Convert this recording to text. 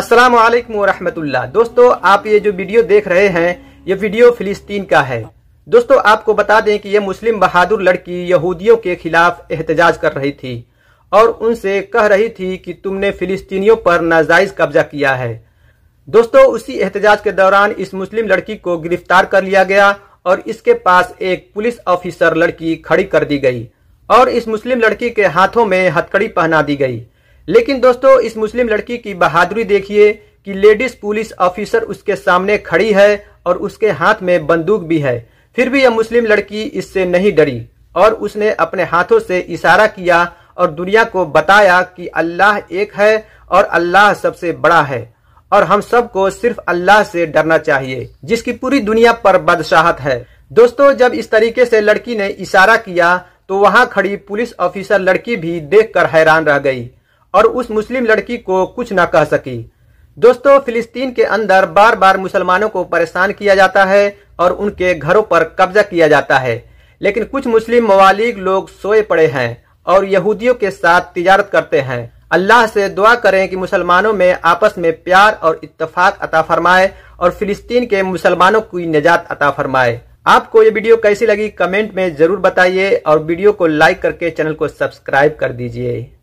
अस्सलाम वालेकुम दोस्तों आप ये जो वीडियो देख रहे हैं ये वीडियो फिलिस्तीन का है दोस्तों आपको बता दें कि यह मुस्लिम बहादुर लड़की यहूदियों के खिलाफ एहतजाज कर रही थी और उनसे कह रही थी कि तुमने फिलिस्तीनियों पर नाजायज कब्जा किया है दोस्तों उसी एहतजाज के दौरान इस मुस्लिम लड़की को गिरफ्तार कर लिया गया और इसके पास एक पुलिस ऑफिसर लड़की खड़ी कर दी गई और इस मुस्लिम लड़की के हाथों में हथकड़ी पहना दी गई लेकिन दोस्तों इस मुस्लिम लड़की की बहादुरी देखिए कि लेडीज पुलिस ऑफिसर उसके सामने खड़ी है और उसके हाथ में बंदूक भी है फिर भी यह मुस्लिम लड़की इससे नहीं डरी और उसने अपने हाथों से इशारा किया और दुनिया को बताया कि अल्लाह एक है और अल्लाह सबसे बड़ा है और हम सबको सिर्फ अल्लाह से डरना चाहिए जिसकी पूरी दुनिया पर बदशाहत है दोस्तों जब इस तरीके से लड़की ने इशारा किया तो वहां खड़ी पुलिस ऑफिसर लड़की भी देखकर हैरान रह गई और उस मुस्लिम लड़की को कुछ ना कह सकी दोस्तों फिलिस्तीन के अंदर बार बार मुसलमानों को परेशान किया जाता है और उनके घरों पर कब्जा किया जाता है लेकिन कुछ मुस्लिम मवालिक लोग सोए पड़े हैं और यहूदियों के साथ तिजारत करते हैं अल्लाह से दुआ करें कि मुसलमानों में आपस में प्यार और इतफाक अता फरमाए और फिलिस्तीन के मुसलमानों की निजात अता फरमाए आपको ये वीडियो कैसी लगी कमेंट में जरूर बताइए और वीडियो को लाइक करके चैनल को सब्सक्राइब कर दीजिए